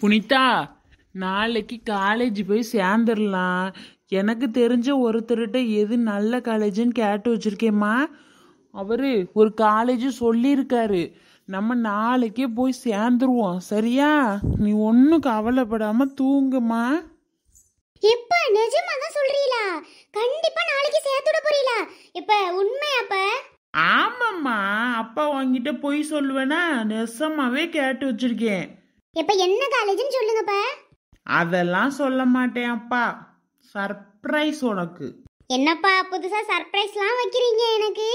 புனிதா நாளைக்கு காலேஜ் போய் சேர்ந்துடலாம் எனக்கு தெரிஞ்ச ஒருத்தர்கிட்ட எது நல்ல காலேஜுன்னு கேட்டு வச்சுருக்கேம்மா அவர் ஒரு காலேஜ் சொல்லியிருக்காரு நம்ம நாளைக்கே போய் சேர்ந்துருவோம் சரியா நீ ஒன்றும் கவலைப்படாமல் தூங்குமா இப்ப நிஜமா தான் சொல்றீங்களா கண்டிப்பா நாளைக்கு சேர்த்துட போறீங்களா இப்ப உண்மையாப்ப ஆமாம்மா அப்பா உங்ககிட்ட போய் சொல்லுவேனா நெசமாவே கேட்டு வச்சிருக்கேன் எப்ப என்ன காலேஜ்னு சொல்லுங்கப்பா அதெல்லாம் சொல்ல மாட்டேன்ப்பா சர்ப்ரைஸ் உனக்கு என்னப்பா புதுசா சர்ப்ரைஸ்லாம் வைக்கிறீங்க எனக்கு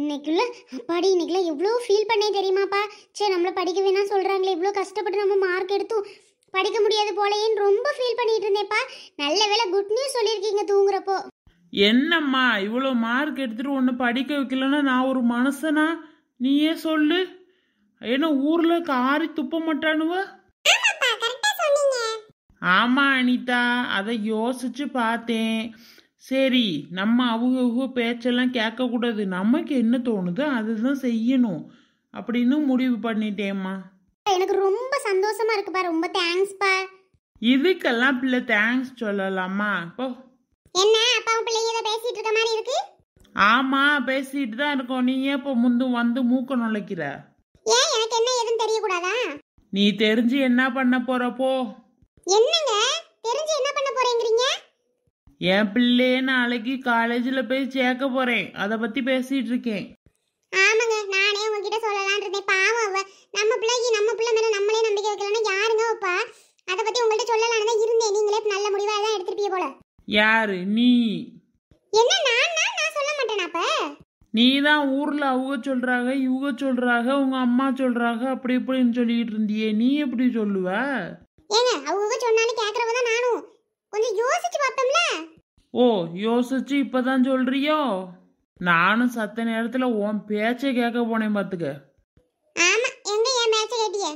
இன்னைக்குள்ள அப்பாடி இன்னைக்குலாம் எவ்வளோ ஃபீல் பண்ணே தெரியுமாப்பா சே நம்மள படிக்க வேணாம் சொல்றாங்களே இவ்வளோ கஷ்டப்பட்டு நம்ம மார்க் எடுத்தும் படிக்க முடியாது போலேன்னு ரொம்ப ஃபீல் பண்ணிட்டு இருந்தேப்பா நல்ல வேலை குட் நியூஸ் சொல்லியிருக்கீங்க தூங்குறப்போ என்னம்மா இவ்வளோ மார்க் எடுத்துட்டு ஒன்று படிக்க வைக்கலன்னா நான் ஒரு மனுஷனா நீயே சொல்லு ஏன்னா ஊரில் காரி துப்ப மாட்டானுவ ஆமாம் அனிதா அதை யோசிச்சு பார்த்தேன் சரி நம்ம அவங்க அவங்க பேச்செல்லாம் கேட்கக்கூடாது நமக்கு என்ன தோணுதோ அதுதான் செய்யணும் அப்படின்னு முடிவு பண்ணிட்டேம்மா எனக்கு ரொம்ப சந்தோஷமா பா ரொம்ப தேங்க்ஸ்ப்பா இதுக்கெல்லாம் பிள்ளை தேங்க்ஸ் சொல்லலாமா போ என்ன அப்பாவும் பிள்ளைங்க பேசிட்டு இருக்க மாதிரி இருக்கு ஆமா பேசிட்டு தான் இருக்கோம் நீ ஏன் இப்போ முந்து வந்து மூக்க நுழைக்கிற ஏன் எனக்கு என்ன ஏதுன்னு தெரியக்கூடாதா நீ தெரிஞ்சு என்ன பண்ண போறப்போ என்னங்க தெரிஞ்சு என்ன பண்ண போறீங்கறீங்க என் பிள்ளை நாளைக்கு காலேஜில் போய் சேர்க்க போறேன் அதை பத்தி பேசிட்டு இருக்கேன் ஆமாங்க நானே உங்ககிட்ட சொல்லலாம்னு இருந்தேன் பாவம் அவ நம்ம பிள்ளைக்கு நம்ம பிள்ளை மேல நம்மளே நம்பிக்கை வைக்கலனா யாருங்க அப்பா அதை பத்தி உங்கள்கிட்ட சொல்லலாம்னு தான் இருந்தேன் நீங்களே நல்ல முடிவா தான் எடுத்துப்பீங்க போல யாரு நீ என்ன நான் நான் சொல்ல மாட்டேன் அப்ப நீ தான் ஊர்ல அவங்க சொல்றாங்க இவங்க சொல்றாங்க உங்க அம்மா சொல்றாங்க அப்படி இப்படின்னு சொல்லிட்டு இருந்தியே நீ எப்படி சொல்லுவ ஏங்க அவங்க சொன்னாலும் கேட்கறவ தான் நானும் கொஞ்சம் யோசிச்சு பார்த்தோம்ல ஓ யோசிச்சு இப்பதான் சொல்றியோ நானும் சத்த நேரத்துல உன் பேச்சை கேட்க போனேன் பாத்துக்க ஆமா எங்க என் பேச்ச கேட்டிய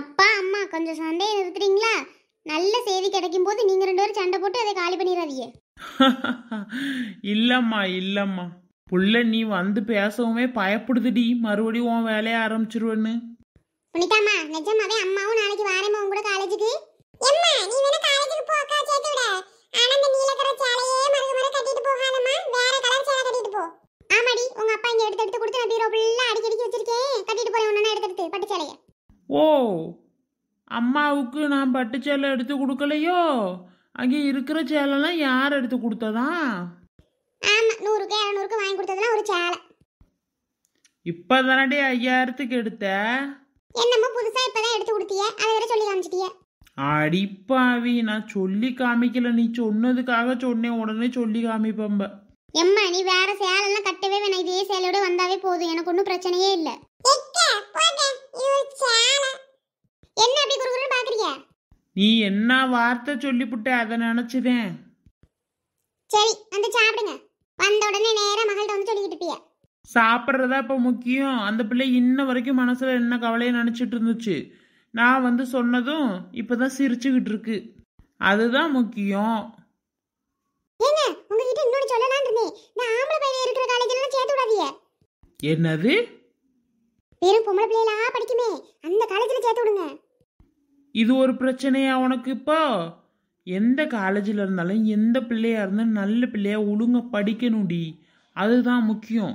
அப்பா அம்மா கொஞ்சம் சந்தேகம் இருக்கிறீங்களா நல்ல செய்தி கிடைக்கும் போது நீங்க ரெண்டு பேரும் சண்டை போட்டு அதை காலி பண்ணிடாதீங்க இல்லம்மா இல்லம்மா புள்ள நீ வந்து பேசவுமே பயப்படுதுடி மறுபடியும் உன் வேலையை ஆரம்பிச்சிருவேன்னு புனிதாமா நிஜமாவே அம்மாவும் நாளைக்கு வாரேமா உங்க கூட காலேஜுக்கு எம்மா நீ வேணா காலேஜுக்கு போ அக்கா சேர்த்து விட ஆனா அந்த நீல கலர் சேலையே மறுக மறு கட்டிட்டு போகாதம்மா வேற கலர் சேலை கட்டிட்டு போ ஆமாடி உங்க அப்பா இங்க எடுத்து எடுத்து கொடுத்து நான் பீரோ ஃபுல்லா அடிக்கி அடிக்கி வச்சிருக்கேன் கட்டிட்டு போய் ஒண்ணா எடுத்து எடுத்து பட்டு சேலைய ஓ அம்மாவுக்கு நான் பட்டு சேலை எடுத்து கொடுக்கலையோ அங்கே இருக்கிற சேலைலாம் யார் எடுத்து கொடுத்ததா ஆமாம் நூறுக்கு இரநூறுக்கு வாங்கி கொடுத்ததுலாம் ஒரு சேலை இப்போ தானடே ஐயாயிரத்துக்கு எடுத்த என்னமோ புதுசா இப்பதான் எடுத்து கொடுத்திய அதை வேற சொல்லி காமிச்சிட்டிய அடிப்பாவி நான் சொல்லி காமிக்கல நீ சொன்னதுக்காக சொன்னேன் உடனே சொல்லி காமிப்பம்ப எம்மா நீ வேற சேலெல்லாம் கட்டவே வேணா இதே சேலையோட வந்தாவே போதும் எனக்கு ஒன்றும் பிரச்சனையே இல்லை என்ன அப்படி குறுகுறு பாக்குறீங்க நீ என்ன வார்த்தை சொல்லிப்புட்ட அதை நினைச்சுதேன் சரி வந்து சாப்பிடுங்க வந்த உடனே நேரா மகள்கிட்ட வந்து சொல்லிக்கிட்டு இருப்பியா சாப்பிட்றதா இப்போ முக்கியம் அந்த பிள்ளை இன்ன வரைக்கும் மனசில் என்ன கவலையை நினச்சிட்டு இருந்துச்சு நான் வந்து சொன்னதும் இப்போ தான் சிரிச்சுக்கிட்டு இருக்கு அதுதான் முக்கியம் என்னது வெறும் பொம்பளை பிள்ளைகளா படிக்குமே அந்த காலேஜ்ல சேர்த்து விடுங்க இது ஒரு பிரச்சனையா உனக்கு இப்போ எந்த காலேஜில் இருந்தாலும் எந்த பிள்ளையாக இருந்தாலும் நல்ல பிள்ளையாக ஒழுங்காக படிக்கணும்டி அதுதான் முக்கியம்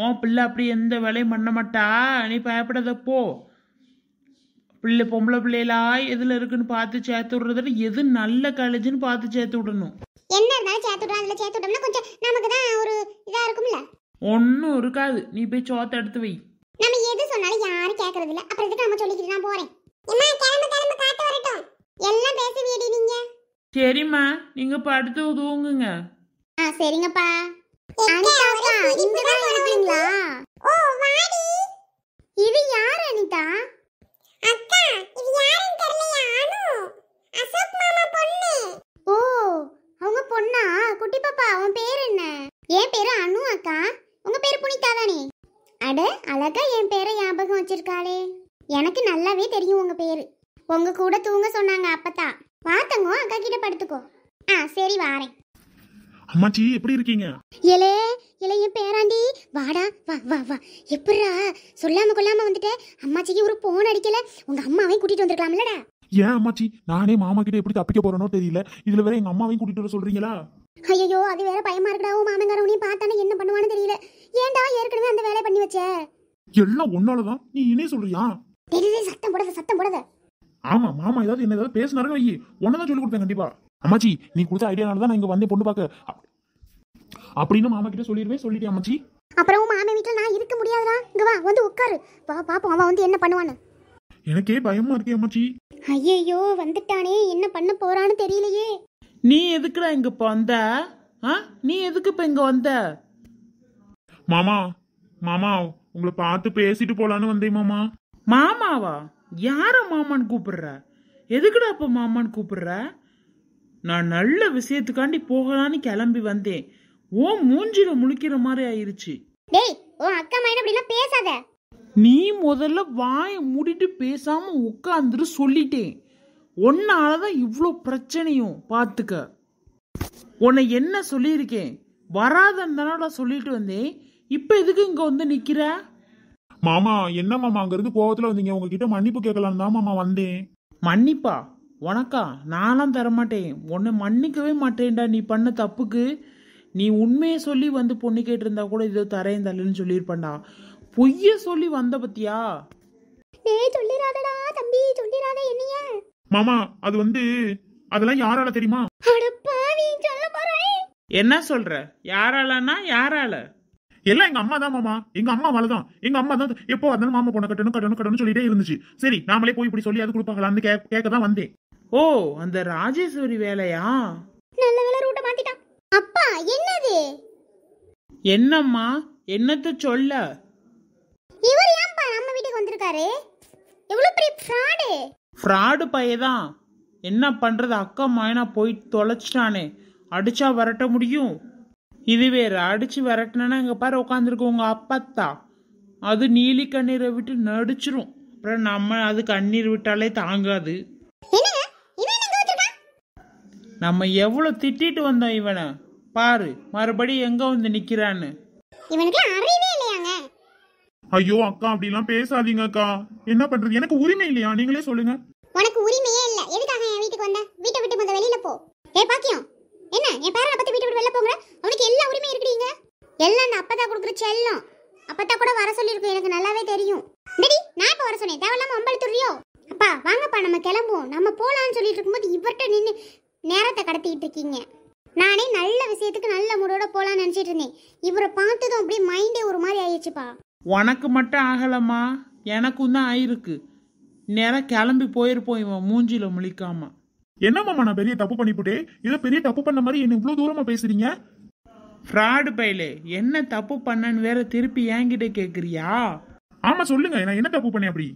உன் பிள்ளை அப்படி எந்த வேலையும் பண்ண மாட்டா நீ பயப்படாதப்போ பிள்ளை பொம்பளை பிள்ளைகளாய் எதில் இருக்குன்னு பார்த்து சேர்த்து விடுறதுல எது நல்ல காலேஜ்னு பார்த்து சேர்த்து விடணும் என்ன இருந்தாலும் சேர்த்து விடணும் அதில் சேர்த்து விட்டோம்னா கொஞ்சம் நமக்கு தான் ஒரு இதாக இருக்கும்ல ஒன்றும் இருக்காது நீ போய் சோத்தை எடுத்து வை நம்ம எது சொன்னாலும் யாரும் கேட்கறது இல்ல அப்புறம் இதுக்கு நம்ம சொல்லிக்கிட்டு நான் போறேன் அம்மா கிளம்பு கிளம்பு காட்டு வரட்டும் எல்லாம் பேசி வீடி நீங்க சரிம்மா நீங்கள் படுத்து தூங்குங்க ஆ சரிங்கப்பா ஓ யார் அனிதா அக்கா பொண்ணு ஓ அவங்க பொண்ணா பேர் என்ன என் அனு அக்கா புனிதா தானே அழகா என் பேரை ஞாபகம் எனக்கு நல்லாவே தெரியும் உங்க பேரு உங்க கூட தூங்க சொன்னாங்க அப்பதான் வாத்தங்கோ அக்கா கிட்ட படுத்துக்கோ ஆ சரி வாரேன் அம்மாச்சி எப்படி இருக்கீங்க ஏலே ஏலே என் பேராண்டி வாடா வா வா வா எப்பரா சொல்லாம கொல்லாம வந்துட்டே அம்மாச்சிக்கு ஒரு போன் அடிக்கல உங்க அம்மாவையும் கூட்டிட்டு வந்திருக்கலாம்லடா ஏன் அம்மாச்சி நானே மாமா கிட்ட எப்படி தப்பிக்க போறேனோ தெரியல இதுல வேற எங்க அம்மாவையும் கூட்டிட்டு வர சொல்றீங்களா ஐயோ அது வேற பயமா இருக்கடா உன் மாமங்காரவனையும் பார்த்தானே என்ன பண்ணுவான்னு தெரியல ஏன்டா ஏற்கனவே அந்த வேலைய பண்ணி வச்ச எல்லாம் தான் நீ இனே சொல்றியா சத்தம் போடாத சத்தம் போடாத ஆமா மாமா ஏதாவது என்ன ஏதாவது பேசினாருன்னு ஐயே உன்னதான் சொல்லி கொடுப்பேன் கண்டிப்பா அம்மாச்சி நீ கொடுத்த ஐடியானால தான் நான் இங்க வந்தேன் பொண்ணு பார்க்க அப்படின்னு மாமா கிட்ட சொல்லிடுவேன் சொல்லிட்டேன் அம்மாச்சி அப்புறம் மாமா வீட்டுல நான் இருக்க முடியாதுடா இங்க வா வந்து உட்காரு வா பாப்போம் அவன் வந்து என்ன பண்ணுவானே எனக்கே பயமா இருக்கு அம்மாச்சி ஐயையோ வந்துட்டானே என்ன பண்ண போறான்னு தெரியலையே நீ எதுக்குடா இங்க வந்த ஆ நீ எதுக்கு இப்ப இங்க வந்த மாமா மாமா உங்களை பார்த்து பேசிட்டு போலான்னு வந்தேன் மாமா மாமாவா யார மாமான்னு கூப்பிடுற எதுக்குடா இப்ப மாமான்னு கூப்பிடுற நான் நல்ல விஷயத்துக்காண்டி போகலான்னு கிளம்பி வந்தேன் ஓ மூஞ்சில முழிக்கிற மாதிரி ஆயிருச்சு அக்கா பேசாத நீ முதல்ல வாய மூடிட்டு பேசாம உட்காந்துரு சொல்லிட்டேன் உன்னாலதான் இவ்வளோ பிரச்சனையும் பார்த்துக்க உன்னை என்ன சொல்லியிருக்கேன் வராதன்னு சொல்லிட்டு வந்தேன் இப்போ எதுக்கு இங்கே வந்து நிற்கிற மாமா என்ன மாமா அங்கிருந்து கோவத்துல வந்தீங்க உங்ககிட்ட மன்னிப்பு கேட்கலாம் தான் மாமா வந்தேன் மன்னிப்பா உனக்கா நானும் தரமாட்டேன் ஒன்று மன்னிக்கவே மாட்டேன்டா நீ பண்ண தப்புக்கு நீ உண்மையை சொல்லி வந்து பொண்ணு கேட்டிருந்தா கூட இதோ தரேன் தரலன்னு சொல்லியிருப்பேன்டா பொய்ய சொல்லி வந்த பத்தியா ஏய் தம்பி மாமா அது வந்து அதெல்லாம் யாரால தெரியுமா அட பாவி சொல்ல போறே என்ன சொல்ற யாராலனா யாரால எல்லாம் எங்க அம்மா தான் மாமா எங்க அம்மா வளதான் எங்க அம்மா தான் எப்போ வந்தாலும் மாமா பொண்ணை கட்டணும் கட்டணும் கட்டணும் சொல்லிட்டே இருந்துச்சு சரி நாமளே போய் இப்படி சொல்லி அது கொடுப்பாங்களான்னு கேட்க தான் வந்தேன் ஓ அந்த ராஜேஸ்வரி வேலையா நல்ல வேலை ரூட்ட மாத்திட்டான் அப்பா என்னது என்னம்மா என்னத்த சொல்ல இவர் ஏன்பா நம்ம வீட்டுக்கு வந்திருக்காரு எவ்வளவு பெரிய ஃப்ராடு ஃப்ராடு பையதான் என்ன பண்றது அக்கா மாயனா போய் தொலைச்சிட்டானே அடிச்சா விரட்ட முடியும் இது வேற அடிச்சு விரட்டினா இங்க பாரு உட்காந்துருக்கு உங்க அப்பத்தா அது நீலி கண்ணீரை விட்டு நடிச்சிரும் அப்புறம் நம்ம அது கண்ணீர் விட்டாலே தாங்காது நம்ம எவ்வளோ திட்டிட்டு வந்தோம் இவனை பாரு மறுபடியும் எங்க வந்து நிக்கிறான்னு இவனுக்கு அறிவே இல்லையாங்க ஐயோ அக்கா அப்படிலாம் பேசாதீங்க அக்கா என்ன பண்றது எனக்கு உரிமை இல்லையா நீங்களே சொல்லுங்க உனக்கு உரிமையே இல்ல எதுக்காக என் வீட்டுக்கு வந்த வீட்டை விட்டு முத வெளியில போ ஏ பாக்கியம் என்ன என் பேரனை பத்தி வீட்டை விட்டு வெளில போங்க அவனுக்கு எல்லா உரிமையும் இருக்கீங்க எல்லாம் அந்த அப்பதா கொடுக்குற செல்லம் அப்பத்தா கூட வர சொல்லியிருக்கோம் எனக்கு நல்லாவே தெரியும் டடி நான் இப்போ வர சொன்னேன் தேவையில்லாம ஒம்பல் துறியோ அப்பா வாங்கப்பா நம்ம கிளம்புவோம் நம்ம போலான்னு சொல்லிட்டு இருக்கும்போது இவர்கிட்ட நின்று நேரத்தை கடத்திக்கிட்டு இருக்கீங்க நானே நல்ல விஷயத்துக்கு நல்ல மூடோட போலான்னு நினைச்சிட்டு இருந்தேன் இவரை பார்த்ததும் அப்படியே மைண்டே ஒரு மாதிரி ஆயிடுச்சுப்பா உனக்கு மட்டும் ஆகலம்மா எனக்கும் தான் ஆயிருக்கு நேரம் கிளம்பி போயிருப்போம் இவன் மூஞ்சில முழிக்காம என்னம்மா நான் பெரிய தப்பு பண்ணிவிட்டே ஏதோ பெரிய தப்பு பண்ண மாதிரி என்ன இவ்வளோ தூரமாக பேசுறீங்க ஃப்ராடு பயிலே என்ன தப்பு பண்ணன்னு வேற திருப்பி என்கிட்ட கேட்குறியா ஆமாம் சொல்லுங்க நான் என்ன தப்பு பண்ணேன் அப்படி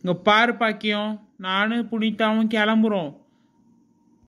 இங்கே பாரு பாக்கியம் நானும் புனிதாவும் கிளம்புறோம்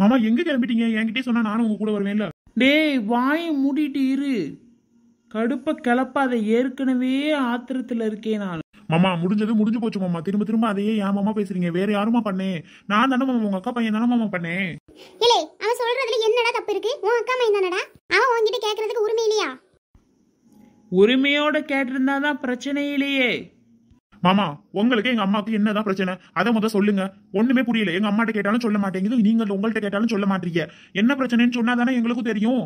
மாமா எங்க கிளம்பிட்டீங்க என்கிட்டயே சொன்னா நானும் உங்க கூட வருவேன்ல டேய் வாய் மூடிட்டு இரு கடுப்ப அதை ஏற்கனவே ஆத்திரத்துல இருக்கேன் நான் மாமா முடிஞ்சது முடிஞ்சு போச்சு மாமா திரும்ப திரும்ப அதையே ஏன் மாமா பேசுறீங்க வேற யாருமா பண்ணேன் நான் தானே மாமா உங்க அக்கா பையன் தானே மாமா பண்ணேன் இல்லை அவன் சொல்றதுல என்னடா தப்பு இருக்கு உன் அக்கா பையன் தானடா அவன் உன்கிட்ட கேக்குறதுக்கு உரிமை இல்லையா உரிமையோட கேட்டிருந்தாதான் பிரச்சனை இல்லையே மாமா உங்களுக்கு எங்க அம்மாவுக்கு என்னதான் பிரச்சனை அதை முதல் சொல்லுங்க ஒண்ணுமே புரியல எங்க அம்மாட்ட கேட்டாலும் சொல்ல மாட்டேங்குது நீங்க உங்கள்ட்ட கேட்டாலும் சொல்ல மாட்டீங்க என்ன பிரச்சனைன்னு சொன்னா தானே எங்களுக்கும் தெரியும்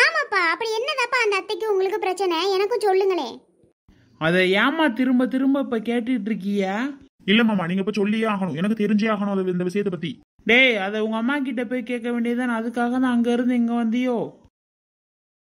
ஆமாப்பா அப்படி என்னதாப்பா அந்த அத்தைக்கு உங்களுக்கு பிரச்சனை எனக்கும் சொல்லுங்களே அதை ஏமா திரும்ப திரும்ப இப்ப கேட்டுட்டு இருக்கியா இல்ல மாமா நீங்க இப்ப சொல்லியே ஆகணும் எனக்கு தெரிஞ்சே ஆகணும் அது இந்த விஷயத்தை பத்தி டேய் அதை உங்க அம்மா கிட்ட போய் கேட்க வேண்டியதுதான் அதுக்காக தான் அங்க இருந்து இங்க வந்தியோ